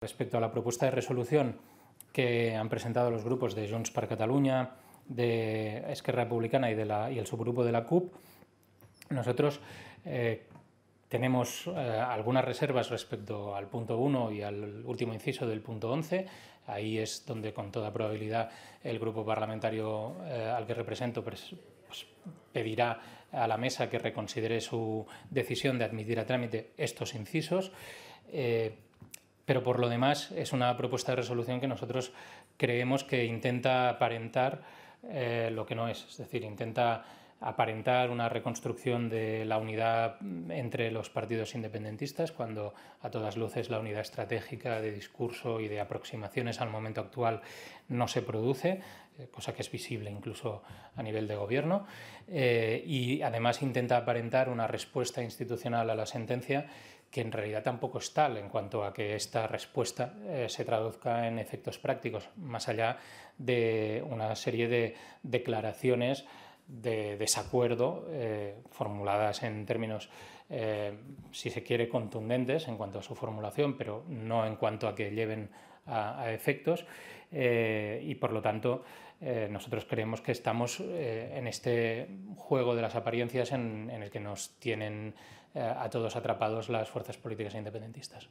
Respecto a la propuesta de resolución que han presentado los grupos de Junts per Catalunya, de Esquerra Republicana y, de el subgrupo de la CUP, nosotros eh, tenemos eh, algunas reservas respecto al punto 1 y al último inciso del punto 11. Ahí es donde con toda probabilidad el grupo parlamentario eh, al que represento pues, pues, pedirá a la mesa que reconsidere su decisión de admitir a trámite estos incisos pero por lo demás es una propuesta de resolución que nosotros creemos que intenta aparentar eh, lo que no es, es decir, intenta aparentar una reconstrucción de la unidad mm, entre los partidos independentistas, cuando a todas luces la unidad estratégica de discurso y de aproximaciones al momento actual no se produce, eh, cosa que es visible incluso a nivel de gobierno, eh, y además intenta aparentar una respuesta institucional a la sentencia que en realidad tampoco es tal en cuanto a que esta respuesta eh, se traduzca en efectos prácticos, más allá de una serie de declaraciones de desacuerdo eh, formuladas en términos, eh, si se quiere, contundentes en cuanto a su formulación, pero no en cuanto a que lleven a, efectos. Eh, y por lo tanto, nosotros creemos que estamos en este juego de las apariencias en el que nos tienen a todos atrapados las fuerzas políticas independentistas.